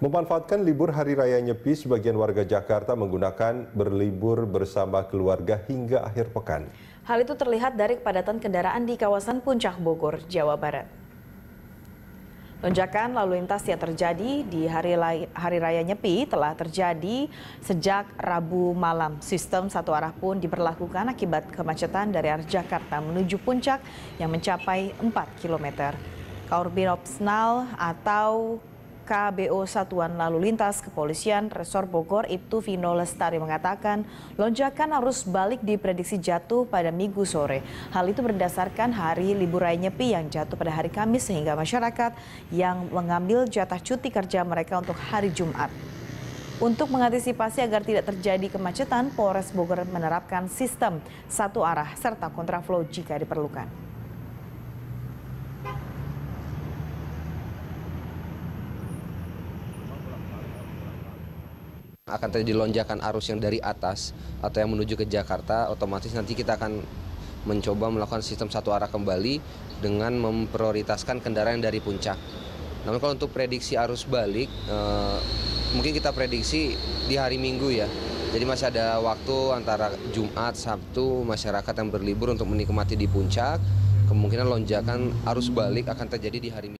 Memanfaatkan libur Hari Raya Nyepi, sebagian warga Jakarta menggunakan berlibur bersama keluarga hingga akhir pekan. Hal itu terlihat dari kepadatan kendaraan di kawasan Puncak Bogor, Jawa Barat. Lonjakan lalu lintas yang terjadi di hari, hari Raya Nyepi telah terjadi sejak Rabu malam. Sistem satu arah pun diberlakukan akibat kemacetan dari arah Jakarta menuju puncak yang mencapai 4 km. Kaurbinopsnal atau KBO Satuan Lalu Lintas Kepolisian Resor Bogor Ibtu Vino Lestari mengatakan lonjakan arus balik diprediksi jatuh pada minggu sore. Hal itu berdasarkan hari libur raya Nyepi yang jatuh pada hari Kamis sehingga masyarakat yang mengambil jatah cuti kerja mereka untuk hari Jumat. Untuk mengantisipasi agar tidak terjadi kemacetan, Polres Bogor menerapkan sistem satu arah serta kontraflow jika diperlukan. akan terjadi lonjakan arus yang dari atas atau yang menuju ke Jakarta, otomatis nanti kita akan mencoba melakukan sistem satu arah kembali dengan memprioritaskan kendaraan dari puncak. Namun kalau untuk prediksi arus balik, eh, mungkin kita prediksi di hari Minggu ya. Jadi masih ada waktu antara Jumat, Sabtu masyarakat yang berlibur untuk menikmati di puncak. Kemungkinan lonjakan arus balik akan terjadi di hari Minggu.